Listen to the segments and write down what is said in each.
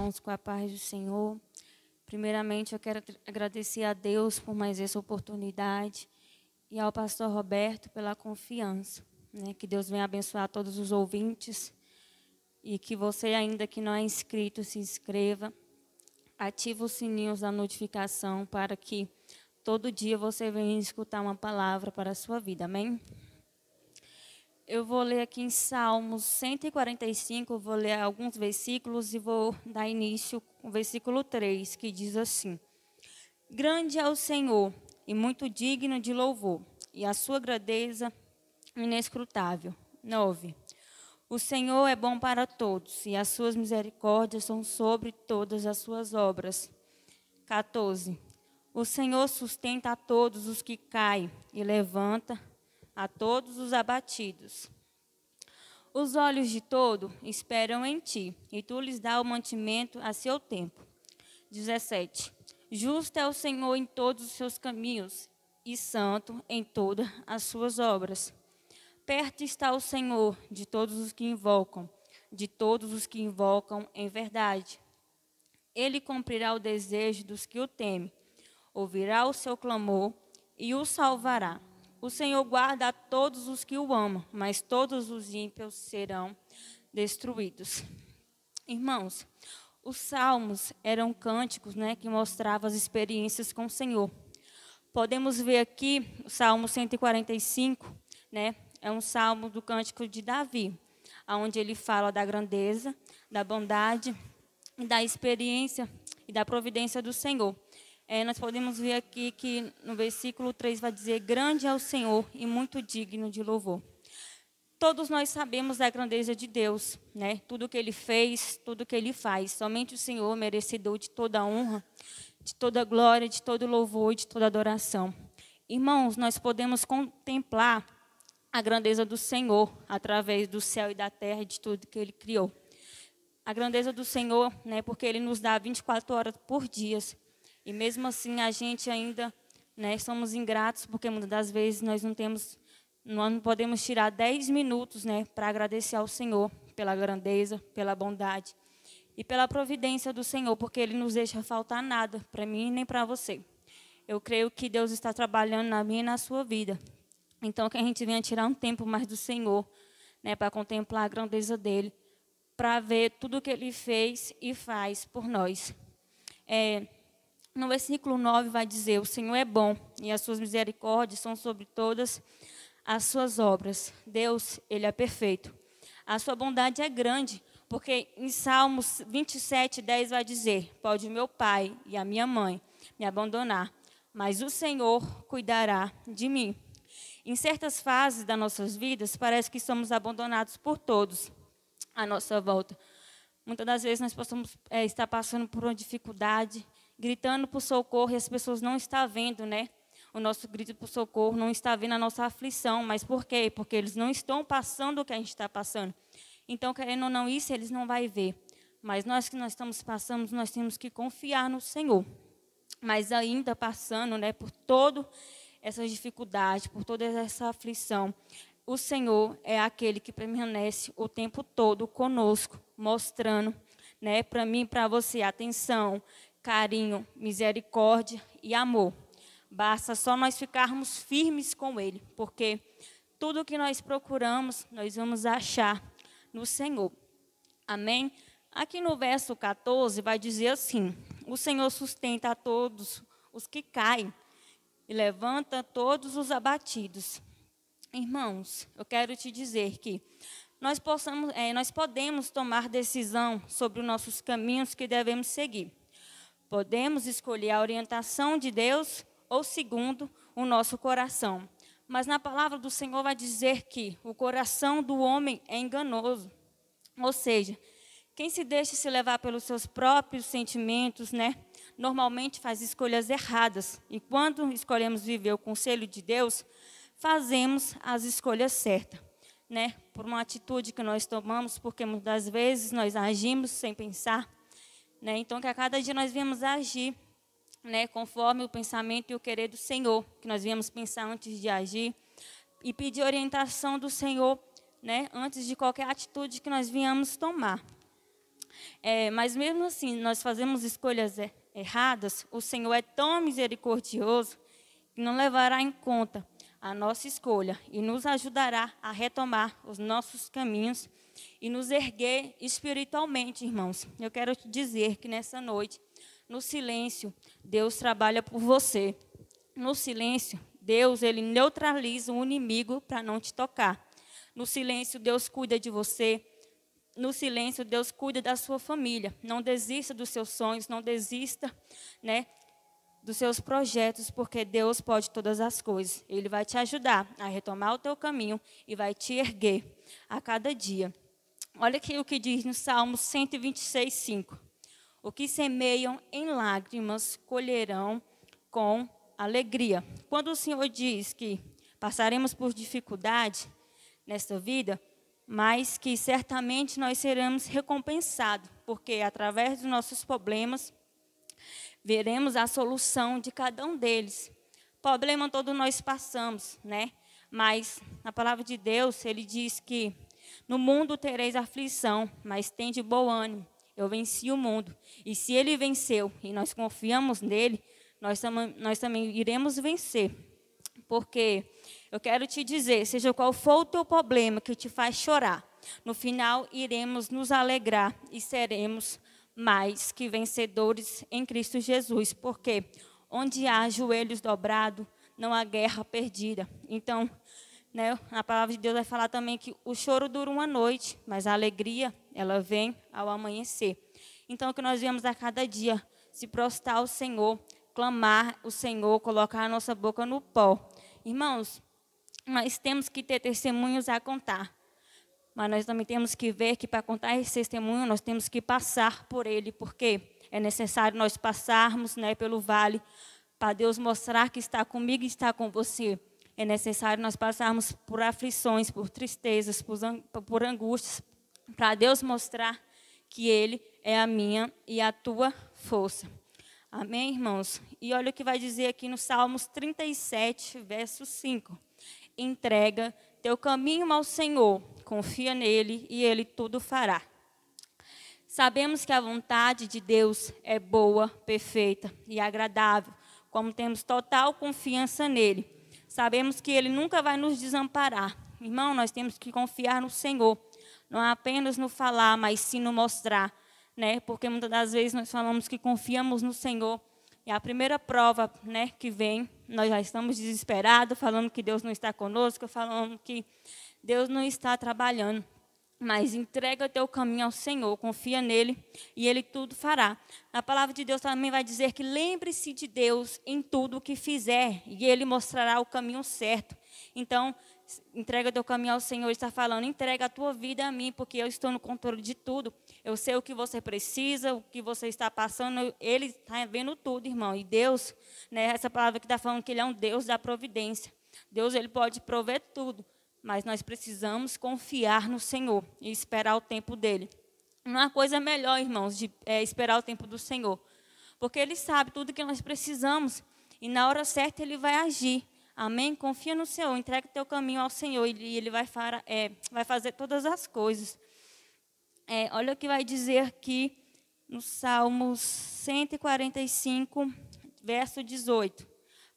irmãos, com a paz do Senhor. Primeiramente, eu quero agradecer a Deus por mais essa oportunidade e ao pastor Roberto pela confiança. Né? Que Deus venha abençoar todos os ouvintes e que você, ainda que não é inscrito, se inscreva. Ative os sininhos da notificação para que todo dia você venha escutar uma palavra para a sua vida. Amém? Eu vou ler aqui em Salmos 145, vou ler alguns versículos e vou dar início com o versículo 3, que diz assim: Grande é o Senhor e muito digno de louvor, e a sua grandeza inescrutável. 9. O Senhor é bom para todos, e as suas misericórdias são sobre todas as suas obras. 14. O Senhor sustenta a todos os que caem e levanta a todos os abatidos. Os olhos de todo esperam em ti, e tu lhes dá o mantimento a seu tempo. 17. Justo é o Senhor em todos os seus caminhos, e santo em todas as suas obras. Perto está o Senhor de todos os que invocam, de todos os que invocam em verdade. Ele cumprirá o desejo dos que o temem, ouvirá o seu clamor e o salvará. O Senhor guarda a todos os que o amam, mas todos os ímpios serão destruídos. Irmãos, os salmos eram cânticos né, que mostravam as experiências com o Senhor. Podemos ver aqui o Salmo 145, né, é um salmo do cântico de Davi, onde ele fala da grandeza, da bondade, da experiência e da providência do Senhor é, nós podemos ver aqui que no versículo 3 vai dizer: Grande é o Senhor e muito digno de louvor. Todos nós sabemos da grandeza de Deus, né? tudo que ele fez, tudo que ele faz. Somente o Senhor, merecedor de toda honra, de toda glória, de todo louvor e de toda adoração. Irmãos, nós podemos contemplar a grandeza do Senhor através do céu e da terra e de tudo que ele criou. A grandeza do Senhor, né, porque ele nos dá 24 horas por dia e mesmo assim, a gente ainda né, somos ingratos, porque muitas das vezes nós não temos, nós não podemos tirar 10 minutos né, para agradecer ao Senhor pela grandeza, pela bondade e pela providência do Senhor, porque Ele nos deixa faltar nada, para mim nem para você. Eu creio que Deus está trabalhando na minha e na sua vida. Então, que a gente venha tirar um tempo mais do Senhor, né, para contemplar a grandeza dEle, para ver tudo o que Ele fez e faz por nós. É, no versículo 9 vai dizer: O Senhor é bom e as suas misericórdias são sobre todas as suas obras. Deus, ele é perfeito. A sua bondade é grande, porque em Salmos 27, 10 vai dizer: Pode meu pai e a minha mãe me abandonar, mas o Senhor cuidará de mim. Em certas fases das nossas vidas, parece que somos abandonados por todos à nossa volta. Muitas das vezes nós possamos é, estar passando por uma dificuldade, gritando por socorro e as pessoas não estão vendo, né? O nosso grito por socorro não está vendo a nossa aflição, mas por quê? Porque eles não estão passando o que a gente está passando. Então, querendo ou não isso, eles não vai ver. Mas nós que nós estamos passando, nós temos que confiar no Senhor. Mas ainda passando, né, por todo essa dificuldade, por toda essa aflição, o Senhor é aquele que permanece o tempo todo conosco, mostrando, né, para mim, para você, atenção, carinho, misericórdia e amor. Basta só nós ficarmos firmes com Ele, porque tudo que nós procuramos, nós vamos achar no Senhor. Amém? Aqui no verso 14 vai dizer assim: O Senhor sustenta a todos os que caem e levanta todos os abatidos. Irmãos, eu quero te dizer que nós, possamos, é, nós podemos tomar decisão sobre os nossos caminhos que devemos seguir. Podemos escolher a orientação de Deus ou segundo o nosso coração. Mas na palavra do Senhor vai dizer que o coração do homem é enganoso. Ou seja, quem se deixa se levar pelos seus próprios sentimentos, né, normalmente faz escolhas erradas. E quando escolhemos viver o conselho de Deus, fazemos as escolhas certas, né? Por uma atitude que nós tomamos, porque muitas vezes nós agimos sem pensar né? Então, que a cada dia nós viemos agir né, conforme o pensamento e o querer do Senhor, que nós viemos pensar antes de agir e pedir orientação do Senhor né, antes de qualquer atitude que nós viemos tomar. É, mas mesmo assim, nós fazemos escolhas é, erradas, o Senhor é tão misericordioso que não levará em conta a nossa escolha e nos ajudará a retomar os nossos caminhos e nos erguer espiritualmente, irmãos. Eu quero te dizer que nessa noite, no silêncio, Deus trabalha por você. No silêncio, Deus ele neutraliza o inimigo para não te tocar. No silêncio, Deus cuida de você. No silêncio, Deus cuida da sua família. Não desista dos seus sonhos, não desista, né? dos seus projetos, porque Deus pode todas as coisas. Ele vai te ajudar a retomar o teu caminho e vai te erguer a cada dia. Olha aqui o que diz no Salmo 126, 5. O que semeiam em lágrimas colherão com alegria. Quando o Senhor diz que passaremos por dificuldade nesta vida, mas que certamente nós seremos recompensados, porque através dos nossos problemas veremos a solução de cada um deles. Problema todo nós passamos, né? Mas na palavra de Deus, ele diz que no mundo tereis aflição, mas tende bom ânimo. Eu venci o mundo. E se ele venceu e nós confiamos nele, nós, tam nós também iremos vencer. Porque eu quero te dizer, seja qual for o teu problema que te faz chorar, no final iremos nos alegrar e seremos mais que vencedores em Cristo Jesus. Porque onde há joelhos dobrados, não há guerra perdida. Então, né? A palavra de Deus vai falar também que o choro dura uma noite, mas a alegria, ela vem ao amanhecer. Então, que nós viemos a cada dia se prostrar ao Senhor, clamar o Senhor, colocar a nossa boca no pó. Irmãos, nós temos que ter testemunhos a contar. Mas nós também temos que ver que para contar esse testemunho, nós temos que passar por ele, porque é necessário nós passarmos né, pelo vale para Deus mostrar que está comigo e está com você. É necessário nós passarmos por aflições, por tristezas, por angústias, para Deus mostrar que Ele é a minha e a tua força. Amém, irmãos? E olha o que vai dizer aqui no Salmos 37, verso 5. Entrega teu caminho ao Senhor, confia nele e ele tudo fará. Sabemos que a vontade de Deus é boa, perfeita e agradável, como temos total confiança nele. Sabemos que Ele nunca vai nos desamparar. Irmão, nós temos que confiar no Senhor. Não é apenas no falar, mas sim no mostrar. Né? Porque muitas das vezes nós falamos que confiamos no Senhor. E a primeira prova né, que vem, nós já estamos desesperados, falando que Deus não está conosco, falando que Deus não está trabalhando mas entrega teu caminho ao Senhor, confia nele e ele tudo fará. A palavra de Deus também vai dizer que lembre-se de Deus em tudo o que fizer e ele mostrará o caminho certo. Então, entrega teu caminho ao Senhor, está falando, entrega a tua vida a mim, porque eu estou no controle de tudo. Eu sei o que você precisa, o que você está passando, ele está vendo tudo, irmão. E Deus, né, essa palavra que está falando que ele é um Deus da providência. Deus ele pode prover tudo mas nós precisamos confiar no Senhor e esperar o tempo dele. Não há coisa melhor, irmãos, de é, esperar o tempo do Senhor, porque ele sabe tudo que nós precisamos e na hora certa ele vai agir. Amém? Confia no Senhor, entrega o teu caminho ao Senhor e ele vai, fara, é, vai fazer todas as coisas. É, olha o que vai dizer aqui no Salmos 145, verso 18: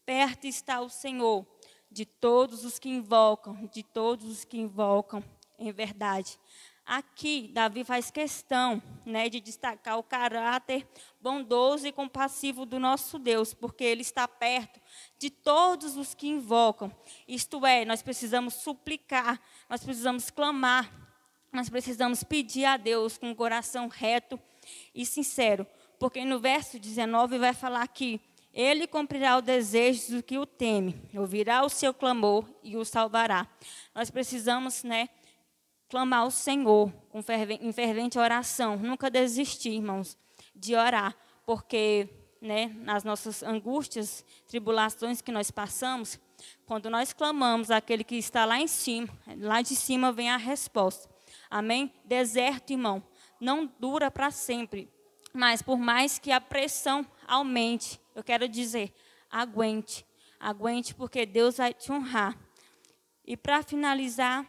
Perto está o Senhor de todos os que invocam, de todos os que invocam em verdade. Aqui, Davi faz questão né, de destacar o caráter bondoso e compassivo do nosso Deus, porque ele está perto de todos os que invocam. Isto é, nós precisamos suplicar, nós precisamos clamar, nós precisamos pedir a Deus com o coração reto e sincero. Porque no verso 19 vai falar que ele cumprirá o desejo do que o teme, ouvirá o seu clamor e o salvará. Nós precisamos, né, clamar ao Senhor com fervente, em fervente oração, nunca desistir, irmãos, de orar, porque, né, nas nossas angústias, tribulações que nós passamos, quando nós clamamos, aquele que está lá em cima, lá de cima vem a resposta. Amém? Deserto, irmão, não dura para sempre. Mas por mais que a pressão aumente, eu quero dizer, aguente, aguente, porque Deus vai te honrar. E para finalizar,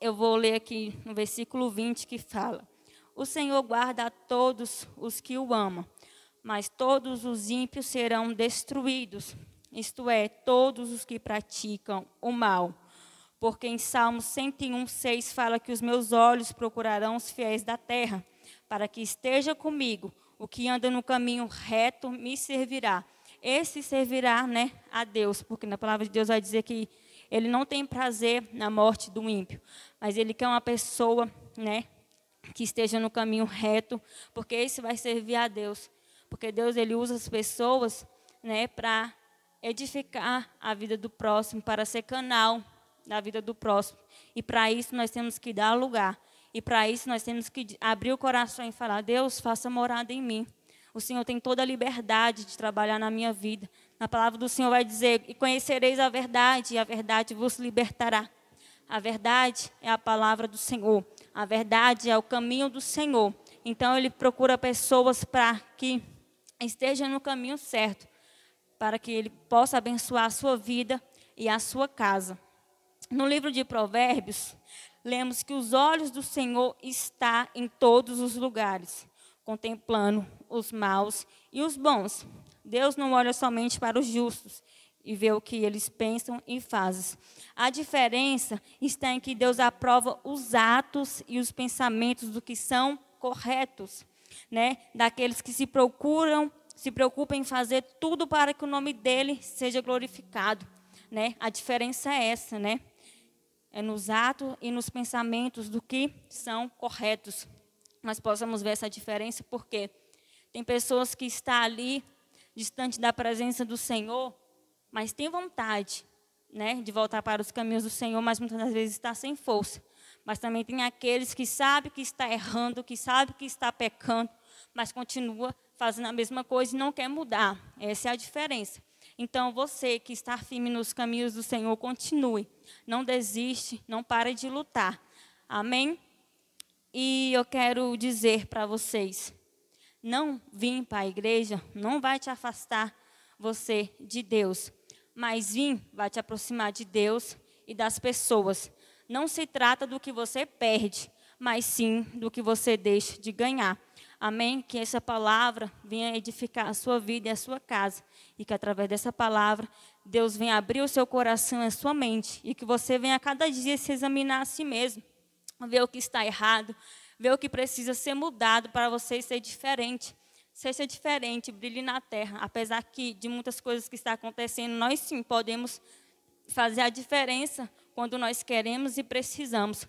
eu vou ler aqui no versículo 20 que fala: O Senhor guarda a todos os que o amam, mas todos os ímpios serão destruídos, isto é, todos os que praticam o mal. Porque em Salmo 101:6 fala que os meus olhos procurarão os fiéis da terra, para que esteja comigo o que anda no caminho reto me servirá. Esse servirá né, a Deus, porque na palavra de Deus vai dizer que ele não tem prazer na morte do ímpio, mas ele quer uma pessoa né, que esteja no caminho reto, porque esse vai servir a Deus. Porque Deus ele usa as pessoas né, para edificar a vida do próximo, para ser canal da vida do próximo. E para isso nós temos que dar lugar. E para isso nós temos que abrir o coração e falar: Deus, faça morada em mim. O Senhor tem toda a liberdade de trabalhar na minha vida. Na palavra do Senhor vai dizer: E conhecereis a verdade, e a verdade vos libertará. A verdade é a palavra do Senhor. A verdade é o caminho do Senhor. Então ele procura pessoas para que estejam no caminho certo, para que ele possa abençoar a sua vida e a sua casa. No livro de Provérbios, lemos que os olhos do Senhor está em todos os lugares, contemplando os maus e os bons. Deus não olha somente para os justos e vê o que eles pensam e fazem. A diferença está em que Deus aprova os atos e os pensamentos do que são corretos, né? Daqueles que se procuram, se preocupam em fazer tudo para que o nome dele seja glorificado, né? A diferença é essa, né? é nos atos e nos pensamentos do que são corretos. Nós possamos ver essa diferença, porque tem pessoas que estão ali, distante da presença do Senhor, mas tem vontade né, de voltar para os caminhos do Senhor, mas muitas das vezes está sem força. Mas também tem aqueles que sabem que está errando, que sabem que está pecando, mas continua fazendo a mesma coisa e não quer mudar. Essa é a diferença. Então, você que está firme nos caminhos do Senhor, continue. Não desiste, não pare de lutar. Amém? E eu quero dizer para vocês: não vir para a igreja não vai te afastar você de Deus, mas vir vai te aproximar de Deus e das pessoas. Não se trata do que você perde, mas sim do que você deixa de ganhar. Amém? Que essa palavra venha edificar a sua vida e a sua casa. E que através dessa palavra, Deus venha abrir o seu coração e a sua mente. E que você venha a cada dia se examinar a si mesmo. Ver o que está errado. Ver o que precisa ser mudado para você ser diferente. Seja diferente, brilhe na terra. Apesar que de muitas coisas que está acontecendo, nós sim podemos fazer a diferença quando nós queremos e precisamos.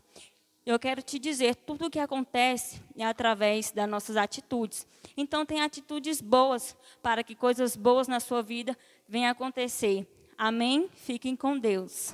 Eu quero te dizer, tudo o que acontece é através das nossas atitudes. Então, tem atitudes boas para que coisas boas na sua vida venham a acontecer. Amém? Fiquem com Deus.